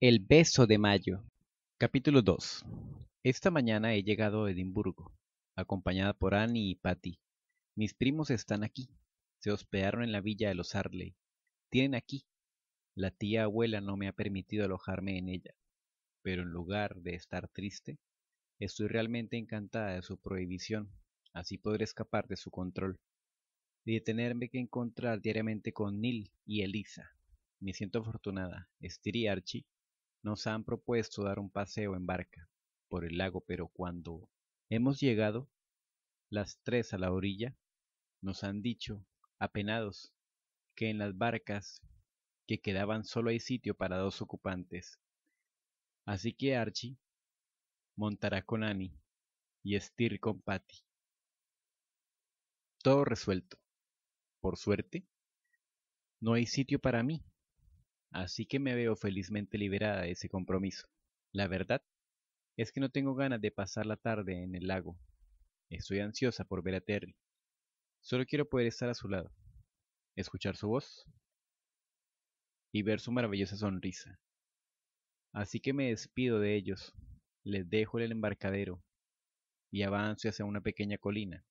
El beso de mayo. Capítulo 2. Esta mañana he llegado a Edimburgo, acompañada por Annie y Patty. Mis primos están aquí. Se hospedaron en la villa de los Arley. Tienen aquí. La tía abuela no me ha permitido alojarme en ella. Pero en lugar de estar triste, estoy realmente encantada de su prohibición. Así podré escapar de su control. Y de tenerme que encontrar diariamente con Neil y Elisa. Me siento afortunada. Nos han propuesto dar un paseo en barca por el lago, pero cuando hemos llegado las tres a la orilla, nos han dicho, apenados, que en las barcas que quedaban solo hay sitio para dos ocupantes. Así que Archie montará con Annie y Stir con Patty. Todo resuelto. Por suerte, no hay sitio para mí, así que me veo felizmente liberada de ese compromiso. La verdad es que no tengo ganas de pasar la tarde en el lago. Estoy ansiosa por ver a Terry. Solo quiero poder estar a su lado, escuchar su voz y ver su maravillosa sonrisa. Así que me despido de ellos, les dejo el embarcadero y avanzo hacia una pequeña colina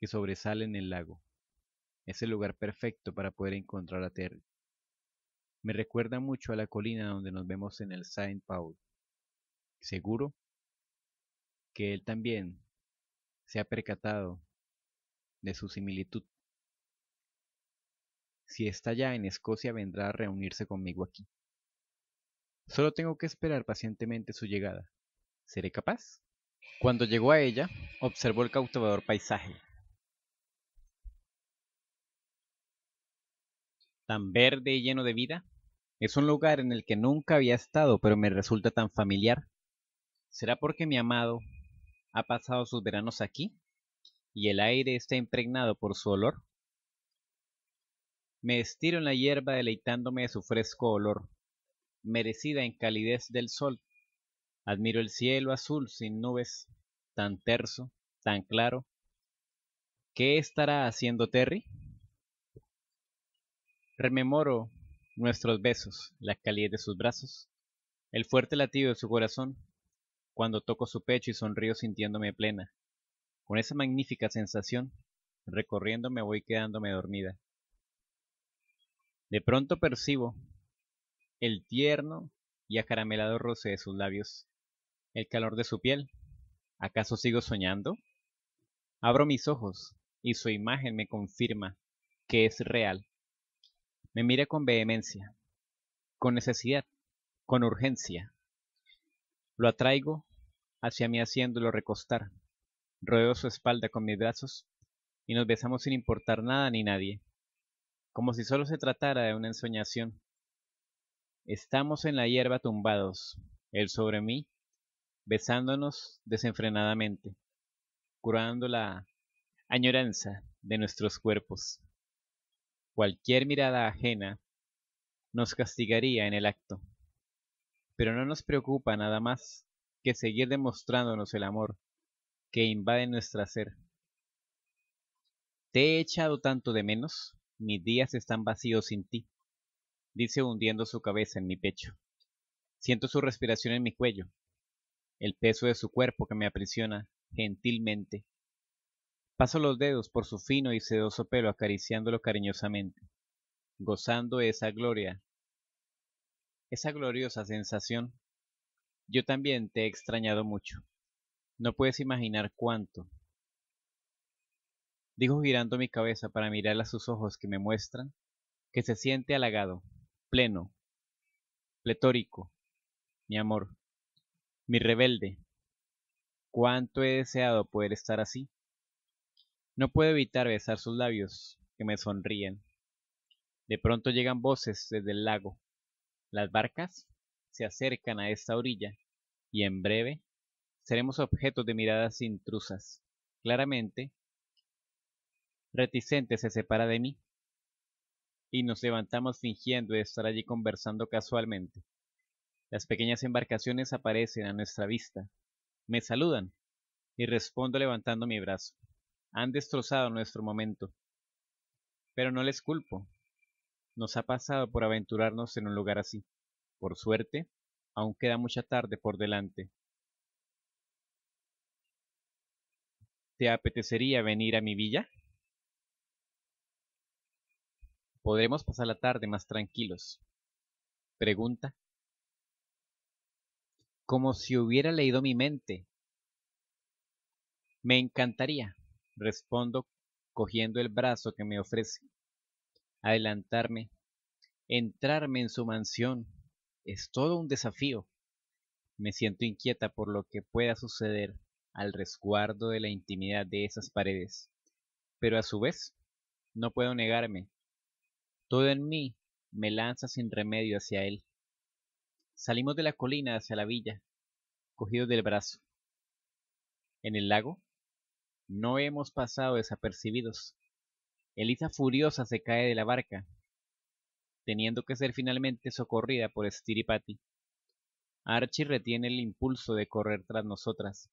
que sobresale en el lago. Es el lugar perfecto para poder encontrar a Terry. Me recuerda mucho a la colina donde nos vemos en el Saint Paul. Seguro que él también se ha percatado de su similitud. Si está ya en Escocia vendrá a reunirse conmigo aquí. Solo tengo que esperar pacientemente su llegada. ¿Seré capaz? Cuando llegó a ella, observó el cautivador paisaje. Tan verde y lleno de vida es un lugar en el que nunca había estado, pero me resulta tan familiar. ¿Será porque mi amado ha pasado sus veranos aquí y el aire está impregnado por su olor? Me estiro en la hierba deleitándome de su fresco olor, merecida en calidez del sol. Admiro el cielo azul sin nubes, tan terso, tan claro. ¿Qué estará haciendo Terry? Rememoro nuestros besos, la calidez de sus brazos, el fuerte latido de su corazón, cuando toco su pecho y sonrío sintiéndome plena. Con esa magnífica sensación, recorriéndome voy quedándome dormida. De pronto percibo el tierno y acaramelado roce de sus labios, el calor de su piel. ¿Acaso sigo soñando? Abro mis ojos y su imagen me confirma que es real me mira con vehemencia, con necesidad, con urgencia. Lo atraigo hacia mí haciéndolo recostar. Rodeo su espalda con mis brazos y nos besamos sin importar nada ni nadie, como si solo se tratara de una ensoñación. Estamos en la hierba tumbados, él sobre mí, besándonos desenfrenadamente, curando la añoranza de nuestros cuerpos. Cualquier mirada ajena nos castigaría en el acto. Pero no nos preocupa nada más que seguir demostrándonos el amor que invade nuestra ser. Te he echado tanto de menos, mis días están vacíos sin ti, dice hundiendo su cabeza en mi pecho. Siento su respiración en mi cuello, el peso de su cuerpo que me aprisiona gentilmente. Paso los dedos por su fino y sedoso pelo acariciándolo cariñosamente, gozando esa gloria, esa gloriosa sensación. Yo también te he extrañado mucho. No puedes imaginar cuánto. Digo girando mi cabeza para mirar a sus ojos que me muestran que se siente halagado, pleno, pletórico, mi amor, mi rebelde. Cuánto he deseado poder estar así no puedo evitar besar sus labios, que me sonríen. De pronto llegan voces desde el lago. Las barcas se acercan a esta orilla y en breve seremos objetos de miradas intrusas. Claramente, reticente se separa de mí y nos levantamos fingiendo estar allí conversando casualmente. Las pequeñas embarcaciones aparecen a nuestra vista, me saludan y respondo levantando mi brazo han destrozado nuestro momento. Pero no les culpo. Nos ha pasado por aventurarnos en un lugar así. Por suerte, aún queda mucha tarde por delante. ¿Te apetecería venir a mi villa? Podremos pasar la tarde más tranquilos. Pregunta. Como si hubiera leído mi mente. Me encantaría respondo cogiendo el brazo que me ofrece. Adelantarme, entrarme en su mansión, es todo un desafío. Me siento inquieta por lo que pueda suceder al resguardo de la intimidad de esas paredes. Pero a su vez, no puedo negarme. Todo en mí me lanza sin remedio hacia él. Salimos de la colina hacia la villa, cogidos del brazo. En el lago no hemos pasado desapercibidos. Elisa furiosa se cae de la barca, teniendo que ser finalmente socorrida por Stiripati. Archie retiene el impulso de correr tras nosotras,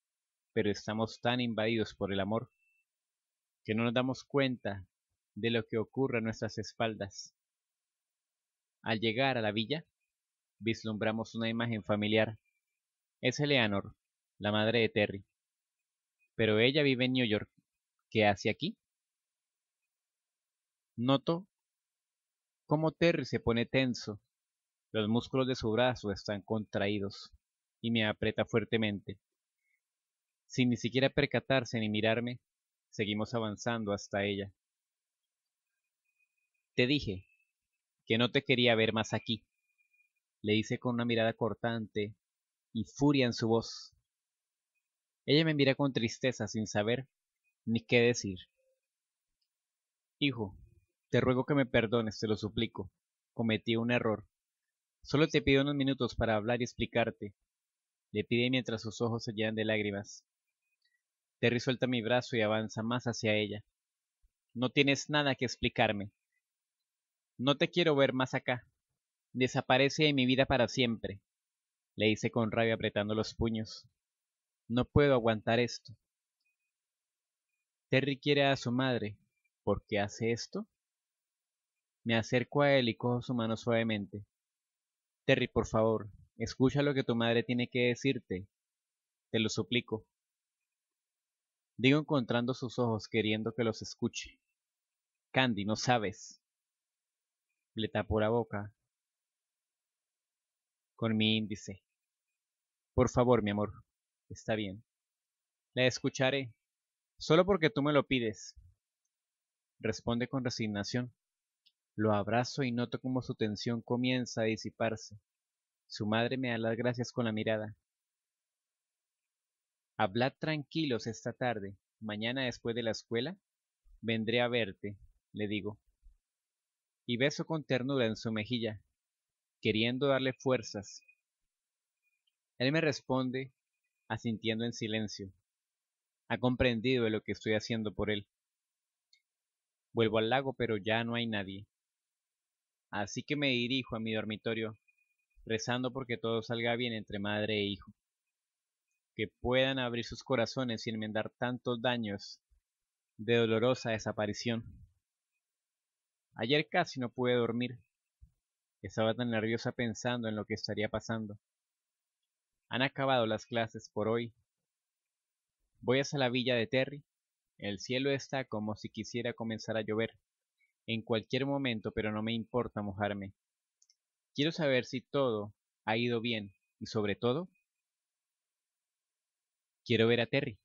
pero estamos tan invadidos por el amor que no nos damos cuenta de lo que ocurre a nuestras espaldas. Al llegar a la villa, vislumbramos una imagen familiar. Es Eleanor, la madre de Terry pero ella vive en New York. ¿Qué hace aquí? Noto cómo Terry se pone tenso. Los músculos de su brazo están contraídos y me aprieta fuertemente. Sin ni siquiera percatarse ni mirarme, seguimos avanzando hasta ella. Te dije que no te quería ver más aquí, le hice con una mirada cortante y furia en su voz. Ella me mira con tristeza sin saber ni qué decir. Hijo, te ruego que me perdones, te lo suplico. Cometí un error. Solo te pido unos minutos para hablar y explicarte. Le pide mientras sus ojos se llenan de lágrimas. Terry suelta mi brazo y avanza más hacia ella. No tienes nada que explicarme. No te quiero ver más acá. Desaparece de mi vida para siempre, le dice con rabia apretando los puños. No puedo aguantar esto. Terry quiere a su madre. ¿Por qué hace esto? Me acerco a él y cojo su mano suavemente. Terry, por favor, escucha lo que tu madre tiene que decirte. Te lo suplico. Digo encontrando sus ojos queriendo que los escuche. Candy, no sabes. Le tapo la boca con mi índice. Por favor, mi amor, Está bien. La escucharé, solo porque tú me lo pides. Responde con resignación. Lo abrazo y noto cómo su tensión comienza a disiparse. Su madre me da las gracias con la mirada. Hablad tranquilos esta tarde. Mañana después de la escuela vendré a verte, le digo. Y beso con ternura en su mejilla, queriendo darle fuerzas. Él me responde asintiendo en silencio. Ha comprendido lo que estoy haciendo por él. Vuelvo al lago, pero ya no hay nadie. Así que me dirijo a mi dormitorio, rezando porque todo salga bien entre madre e hijo. Que puedan abrir sus corazones y enmendar tantos daños de dolorosa desaparición. Ayer casi no pude dormir. Estaba tan nerviosa pensando en lo que estaría pasando. Han acabado las clases por hoy. Voy hacia la villa de Terry. El cielo está como si quisiera comenzar a llover. En cualquier momento, pero no me importa mojarme. Quiero saber si todo ha ido bien y sobre todo, quiero ver a Terry.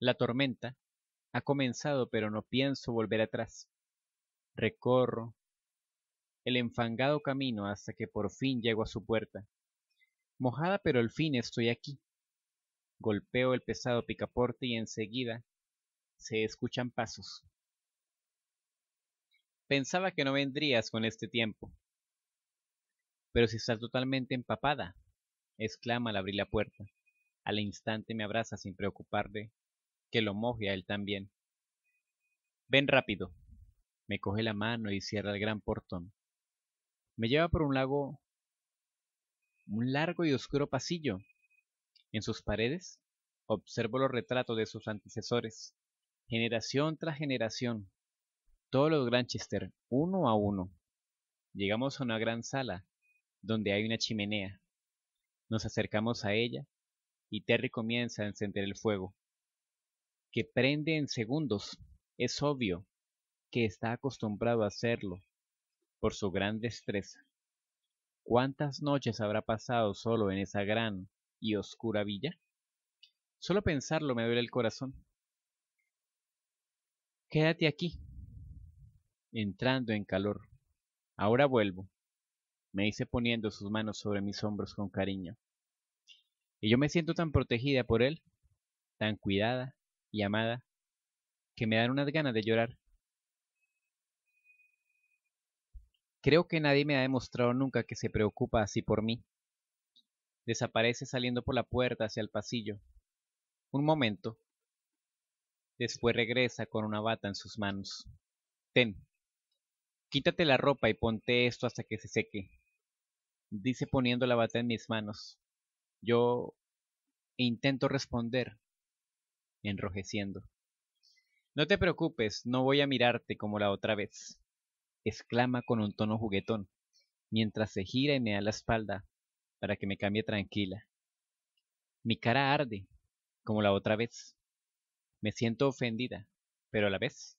La tormenta ha comenzado, pero no pienso volver atrás. Recorro el enfangado camino hasta que por fin llego a su puerta. Mojada pero al fin estoy aquí. Golpeo el pesado picaporte y enseguida se escuchan pasos. Pensaba que no vendrías con este tiempo. Pero si estás totalmente empapada, exclama al abrir la puerta. Al instante me abraza sin preocuparle que lo moje a él también. Ven rápido. Me coge la mano y cierra el gran portón. Me lleva por un lago un largo y oscuro pasillo. En sus paredes observo los retratos de sus antecesores, generación tras generación, todos los Granchester, uno a uno. Llegamos a una gran sala, donde hay una chimenea. Nos acercamos a ella y Terry comienza a encender el fuego, que prende en segundos. Es obvio que está acostumbrado a hacerlo por su gran destreza. ¿Cuántas noches habrá pasado solo en esa gran y oscura villa? Solo pensarlo me duele el corazón. Quédate aquí, entrando en calor. Ahora vuelvo, me hice poniendo sus manos sobre mis hombros con cariño. Y yo me siento tan protegida por él, tan cuidada y amada, que me dan unas ganas de llorar. Creo que nadie me ha demostrado nunca que se preocupa así por mí. Desaparece saliendo por la puerta hacia el pasillo. Un momento. Después regresa con una bata en sus manos. Ten. Quítate la ropa y ponte esto hasta que se seque. Dice poniendo la bata en mis manos. Yo intento responder, enrojeciendo. No te preocupes, no voy a mirarte como la otra vez exclama con un tono juguetón, mientras se gira y me da la espalda para que me cambie tranquila. Mi cara arde, como la otra vez. Me siento ofendida, pero a la vez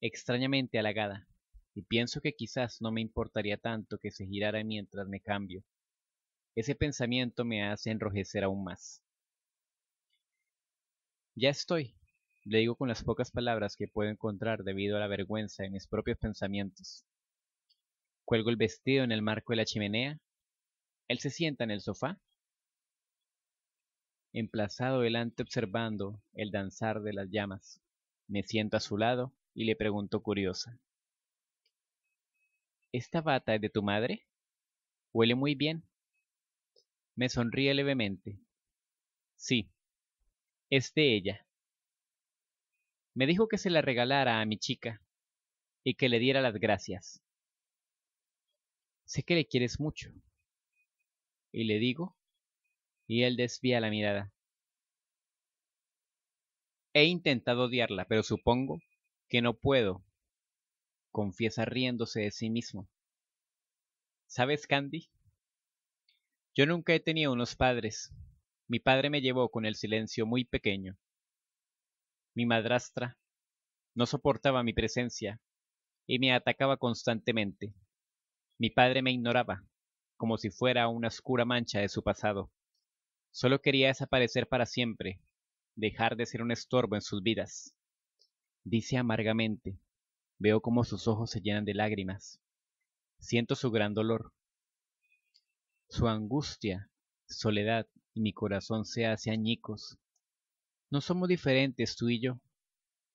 extrañamente halagada, y pienso que quizás no me importaría tanto que se girara mientras me cambio. Ese pensamiento me hace enrojecer aún más. Ya estoy, le digo con las pocas palabras que puedo encontrar debido a la vergüenza en mis propios pensamientos. Cuelgo el vestido en el marco de la chimenea. Él se sienta en el sofá, emplazado delante observando el danzar de las llamas. Me siento a su lado y le pregunto curiosa. ¿Esta bata es de tu madre? Huele muy bien. Me sonríe levemente. Sí, es de ella. Me dijo que se la regalara a mi chica y que le diera las gracias. Sé que le quieres mucho. Y le digo, y él desvía la mirada. He intentado odiarla, pero supongo que no puedo, confiesa riéndose de sí mismo. ¿Sabes, Candy? Yo nunca he tenido unos padres. Mi padre me llevó con el silencio muy pequeño. Mi madrastra no soportaba mi presencia y me atacaba constantemente. Mi padre me ignoraba, como si fuera una oscura mancha de su pasado. Solo quería desaparecer para siempre, dejar de ser un estorbo en sus vidas. Dice amargamente, veo como sus ojos se llenan de lágrimas. Siento su gran dolor. Su angustia, soledad y mi corazón se hace añicos no somos diferentes tú y yo.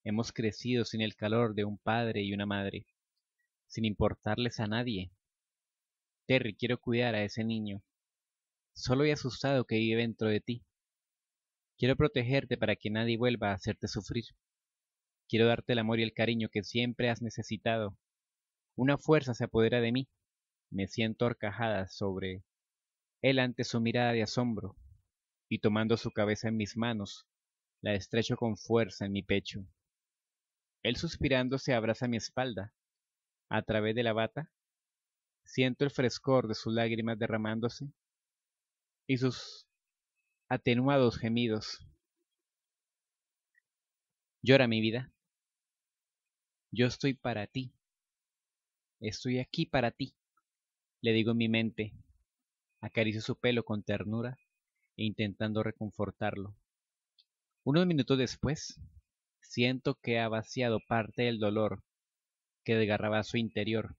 Hemos crecido sin el calor de un padre y una madre, sin importarles a nadie. Terry, quiero cuidar a ese niño, solo y asustado que vive dentro de ti. Quiero protegerte para que nadie vuelva a hacerte sufrir. Quiero darte el amor y el cariño que siempre has necesitado. Una fuerza se apodera de mí. Me siento horcajada sobre él ante su mirada de asombro y tomando su cabeza en mis manos, la estrecho con fuerza en mi pecho. Él suspirando se abraza a mi espalda. A través de la bata, siento el frescor de sus lágrimas derramándose y sus atenuados gemidos. Llora mi vida. Yo estoy para ti. Estoy aquí para ti, le digo en mi mente. Acaricio su pelo con ternura e intentando reconfortarlo. Unos minutos después, siento que ha vaciado parte del dolor que desgarraba su interior.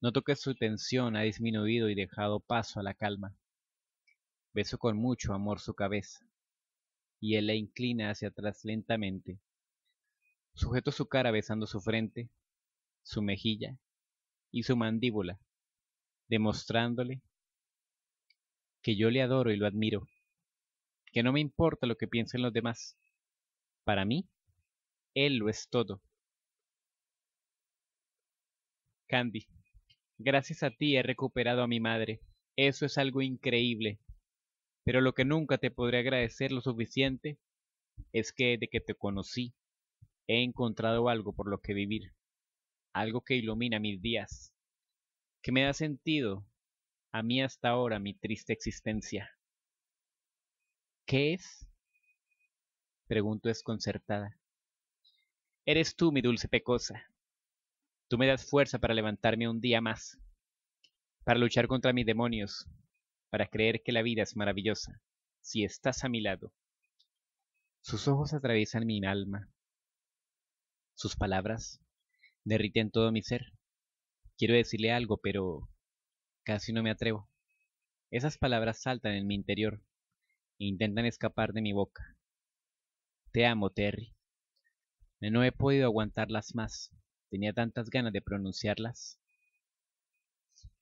Noto que su tensión ha disminuido y dejado paso a la calma. Beso con mucho amor su cabeza, y él la inclina hacia atrás lentamente. Sujeto su cara besando su frente, su mejilla y su mandíbula, demostrándole que yo le adoro y lo admiro que no me importa lo que piensen los demás. Para mí, Él lo es todo. Candy, gracias a ti he recuperado a mi madre. Eso es algo increíble. Pero lo que nunca te podré agradecer lo suficiente es que de que te conocí he encontrado algo por lo que vivir, algo que ilumina mis días, que me da sentido a mí hasta ahora mi triste existencia. ¿Qué es? Pregunto desconcertada. Eres tú, mi dulce pecosa. Tú me das fuerza para levantarme un día más, para luchar contra mis demonios, para creer que la vida es maravillosa, si estás a mi lado. Sus ojos atraviesan mi alma. Sus palabras derriten todo mi ser. Quiero decirle algo, pero casi no me atrevo. Esas palabras saltan en mi interior, intentan escapar de mi boca. Te amo, Terry. No he podido aguantarlas más. Tenía tantas ganas de pronunciarlas.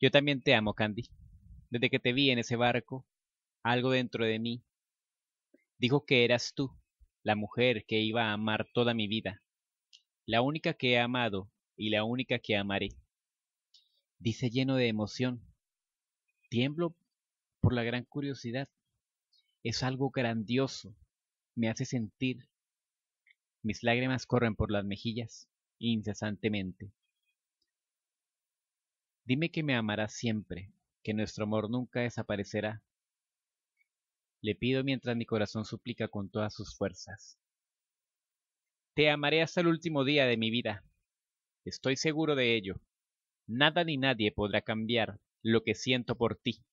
Yo también te amo, Candy. Desde que te vi en ese barco, algo dentro de mí dijo que eras tú, la mujer que iba a amar toda mi vida, la única que he amado y la única que amaré. Dice lleno de emoción. Tiemblo por la gran curiosidad es algo grandioso, me hace sentir. Mis lágrimas corren por las mejillas incesantemente. Dime que me amarás siempre, que nuestro amor nunca desaparecerá. Le pido mientras mi corazón suplica con todas sus fuerzas. Te amaré hasta el último día de mi vida. Estoy seguro de ello. Nada ni nadie podrá cambiar lo que siento por ti.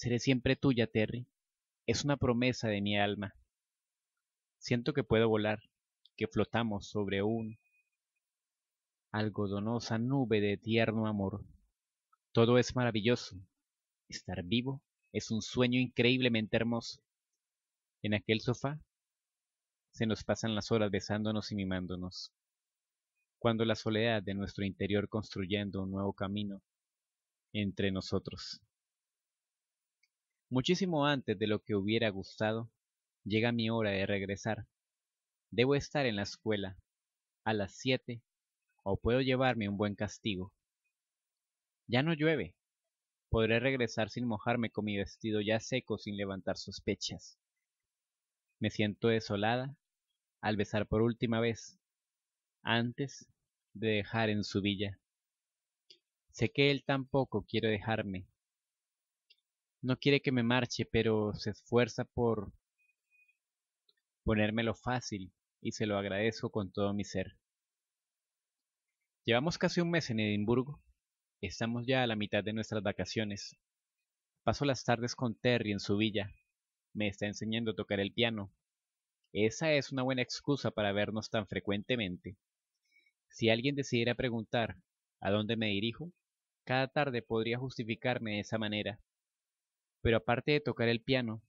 Seré siempre tuya, Terry. Es una promesa de mi alma. Siento que puedo volar, que flotamos sobre un algodonosa nube de tierno amor. Todo es maravilloso. Estar vivo es un sueño increíblemente hermoso. En aquel sofá se nos pasan las horas besándonos y mimándonos. Cuando la soledad de nuestro interior construyendo un nuevo camino entre nosotros. Muchísimo antes de lo que hubiera gustado, llega mi hora de regresar. Debo estar en la escuela a las siete o puedo llevarme un buen castigo. Ya no llueve. Podré regresar sin mojarme con mi vestido ya seco sin levantar sospechas. Me siento desolada al besar por última vez, antes de dejar en su villa. Sé que él tampoco quiere dejarme no quiere que me marche, pero se esfuerza por ponérmelo fácil y se lo agradezco con todo mi ser. Llevamos casi un mes en Edimburgo. Estamos ya a la mitad de nuestras vacaciones. Paso las tardes con Terry en su villa. Me está enseñando a tocar el piano. Esa es una buena excusa para vernos tan frecuentemente. Si alguien decidiera preguntar a dónde me dirijo, cada tarde podría justificarme de esa manera. Pero aparte de tocar el piano,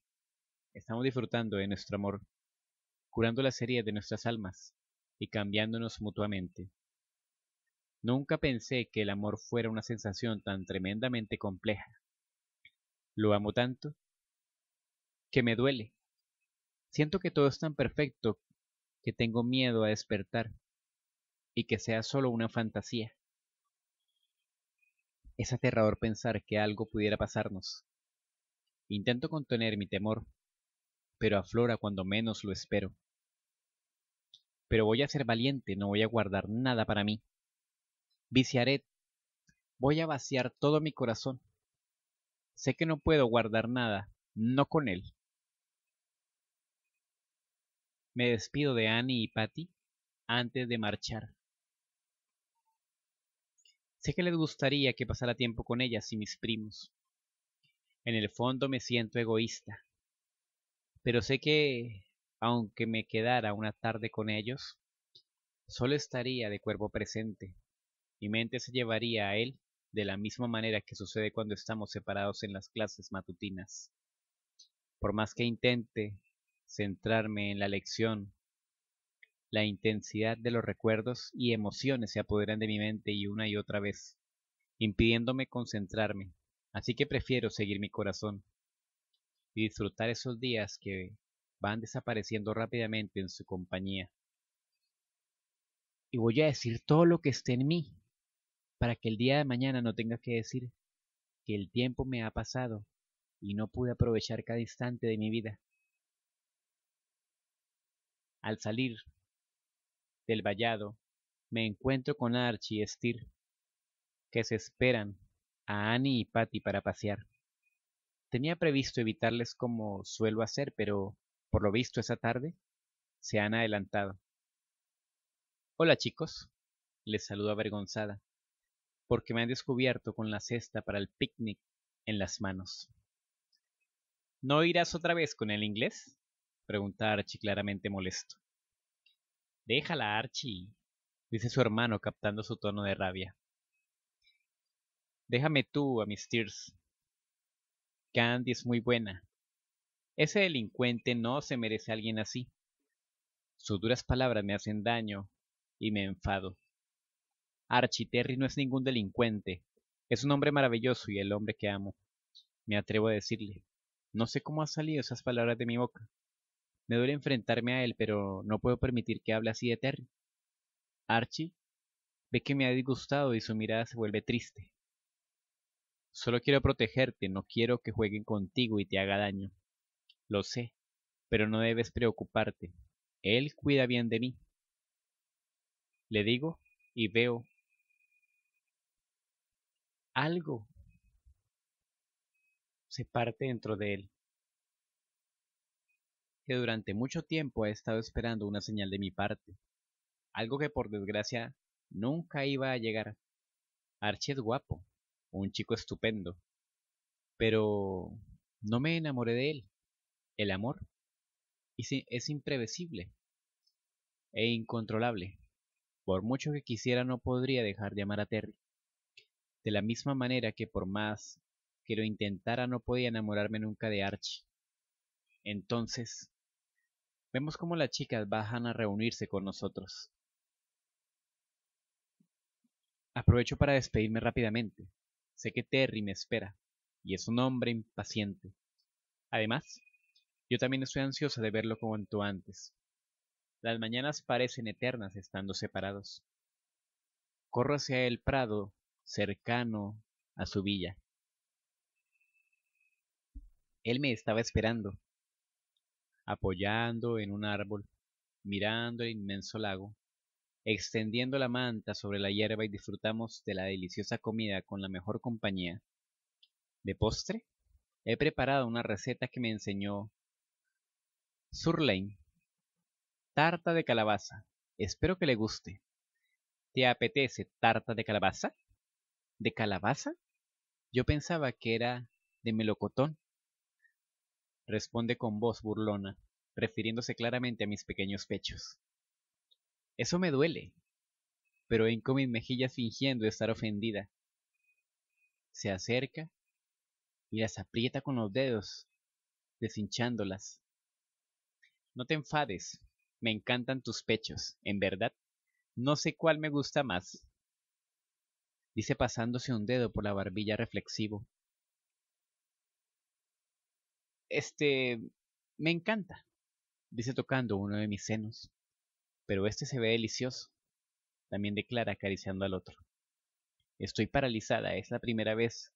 estamos disfrutando de nuestro amor, curando las heridas de nuestras almas y cambiándonos mutuamente. Nunca pensé que el amor fuera una sensación tan tremendamente compleja. Lo amo tanto que me duele. Siento que todo es tan perfecto que tengo miedo a despertar y que sea solo una fantasía. Es aterrador pensar que algo pudiera pasarnos, Intento contener mi temor, pero aflora cuando menos lo espero. Pero voy a ser valiente, no voy a guardar nada para mí. Viciaré, voy a vaciar todo mi corazón. Sé que no puedo guardar nada, no con él. Me despido de Annie y Patty antes de marchar. Sé que les gustaría que pasara tiempo con ellas y mis primos. En el fondo me siento egoísta, pero sé que, aunque me quedara una tarde con ellos, solo estaría de cuerpo presente. Mi mente se llevaría a él de la misma manera que sucede cuando estamos separados en las clases matutinas. Por más que intente centrarme en la lección, la intensidad de los recuerdos y emociones se apoderan de mi mente y una y otra vez, impidiéndome concentrarme. Así que prefiero seguir mi corazón y disfrutar esos días que van desapareciendo rápidamente en su compañía. Y voy a decir todo lo que esté en mí para que el día de mañana no tenga que decir que el tiempo me ha pasado y no pude aprovechar cada instante de mi vida. Al salir del vallado, me encuentro con Archie y Steer, que se esperan a Annie y Patty para pasear. Tenía previsto evitarles como suelo hacer, pero por lo visto esa tarde se han adelantado. Hola chicos, les saludo avergonzada, porque me han descubierto con la cesta para el picnic en las manos. ¿No irás otra vez con el inglés? pregunta Archie claramente molesto. Déjala, Archie, dice su hermano captando su tono de rabia. Déjame tú a mis tears. Candy es muy buena. Ese delincuente no se merece a alguien así. Sus duras palabras me hacen daño y me enfado. Archie Terry no es ningún delincuente. Es un hombre maravilloso y el hombre que amo. Me atrevo a decirle. No sé cómo han salido esas palabras de mi boca. Me duele enfrentarme a él, pero no puedo permitir que hable así de Terry. Archie ve que me ha disgustado y su mirada se vuelve triste. Solo quiero protegerte, no quiero que jueguen contigo y te haga daño. Lo sé, pero no debes preocuparte. Él cuida bien de mí. Le digo y veo algo se parte dentro de él, que durante mucho tiempo ha estado esperando una señal de mi parte, algo que por desgracia nunca iba a llegar. Archie es guapo, un chico estupendo, pero no me enamoré de él. El amor es imprevisible e incontrolable. Por mucho que quisiera no podría dejar de amar a Terry. De la misma manera que por más que lo intentara no podía enamorarme nunca de Archie. Entonces, vemos cómo las chicas bajan a reunirse con nosotros. Aprovecho para despedirme rápidamente. Sé que Terry me espera, y es un hombre impaciente. Además, yo también estoy ansiosa de verlo cuanto antes. Las mañanas parecen eternas estando separados. Corro hacia el prado cercano a su villa. Él me estaba esperando, apoyando en un árbol, mirando el inmenso lago Extendiendo la manta sobre la hierba y disfrutamos de la deliciosa comida con la mejor compañía. De postre, he preparado una receta que me enseñó Surlain, Tarta de calabaza. Espero que le guste. ¿Te apetece tarta de calabaza? ¿De calabaza? Yo pensaba que era de melocotón. Responde con voz burlona, refiriéndose claramente a mis pequeños pechos. Eso me duele. Pero hinco mis mejillas fingiendo estar ofendida. Se acerca y las aprieta con los dedos, deshinchándolas. No te enfades, me encantan tus pechos, en verdad. No sé cuál me gusta más. Dice pasándose un dedo por la barbilla reflexivo. Este... me encanta, dice tocando uno de mis senos pero este se ve delicioso, también declara acariciando al otro. Estoy paralizada, es la primera vez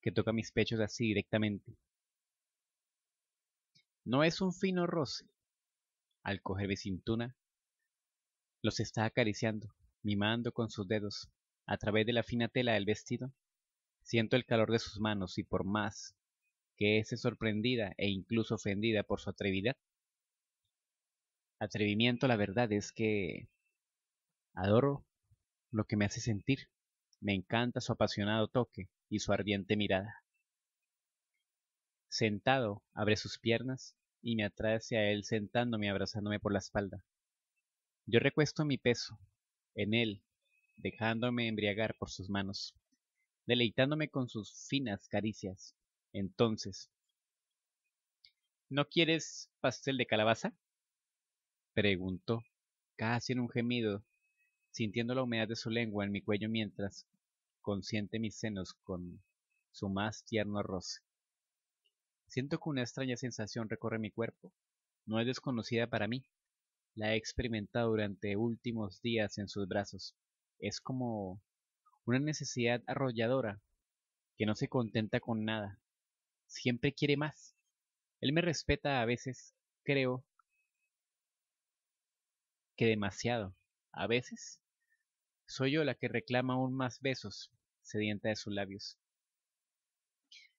que toca mis pechos así directamente. No es un fino roce. Al coger mi cintura, los está acariciando, mimando con sus dedos, a través de la fina tela del vestido. Siento el calor de sus manos y por más que esté sorprendida e incluso ofendida por su atrevidad, atrevimiento, la verdad es que adoro lo que me hace sentir. Me encanta su apasionado toque y su ardiente mirada. Sentado, abre sus piernas y me atrae hacia él sentándome y abrazándome por la espalda. Yo recuesto mi peso en él, dejándome embriagar por sus manos, deleitándome con sus finas caricias. Entonces, ¿no quieres pastel de calabaza? Pregunto, casi en un gemido, sintiendo la humedad de su lengua en mi cuello mientras consiente mis senos con su más tierno roce. Siento que una extraña sensación recorre mi cuerpo. No es desconocida para mí. La he experimentado durante últimos días en sus brazos. Es como una necesidad arrolladora que no se contenta con nada. Siempre quiere más. Él me respeta a veces, creo, que demasiado. A veces, soy yo la que reclama aún más besos, sedienta de sus labios.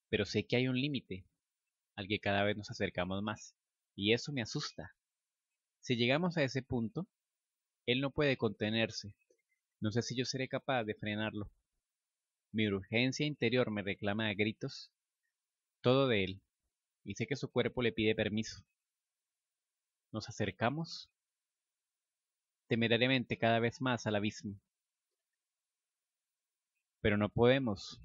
Pero sé que hay un límite al que cada vez nos acercamos más, y eso me asusta. Si llegamos a ese punto, él no puede contenerse. No sé si yo seré capaz de frenarlo. Mi urgencia interior me reclama a gritos todo de él, y sé que su cuerpo le pide permiso. Nos acercamos temerariamente cada vez más al abismo. Pero no podemos.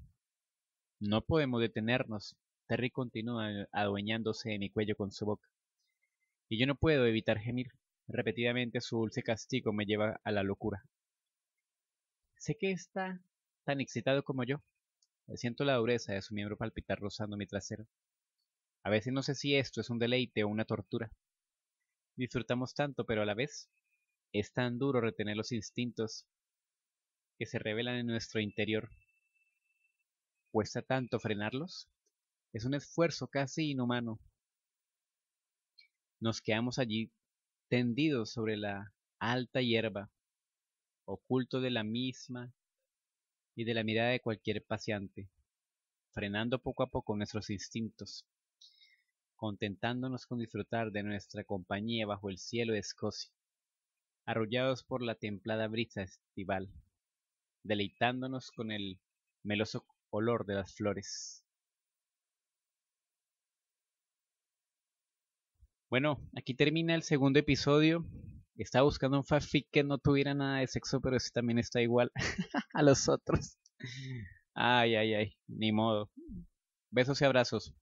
No podemos detenernos. Terry continúa adueñándose de mi cuello con su boca. Y yo no puedo evitar gemir. Repetidamente su dulce castigo me lleva a la locura. Sé que está tan excitado como yo. Siento la dureza de su miembro palpitar rozando mi trasero. A veces no sé si esto es un deleite o una tortura. Disfrutamos tanto, pero a la vez es tan duro retener los instintos que se revelan en nuestro interior. ¿Cuesta tanto frenarlos? Es un esfuerzo casi inhumano. Nos quedamos allí tendidos sobre la alta hierba, oculto de la misma y de la mirada de cualquier paseante, frenando poco a poco nuestros instintos, contentándonos con disfrutar de nuestra compañía bajo el cielo de Escocia arrullados por la templada brisa estival, deleitándonos con el meloso olor de las flores. Bueno, aquí termina el segundo episodio. Estaba buscando un fanfic que no tuviera nada de sexo, pero ese también está igual a los otros. Ay, ay, ay, ni modo. Besos y abrazos.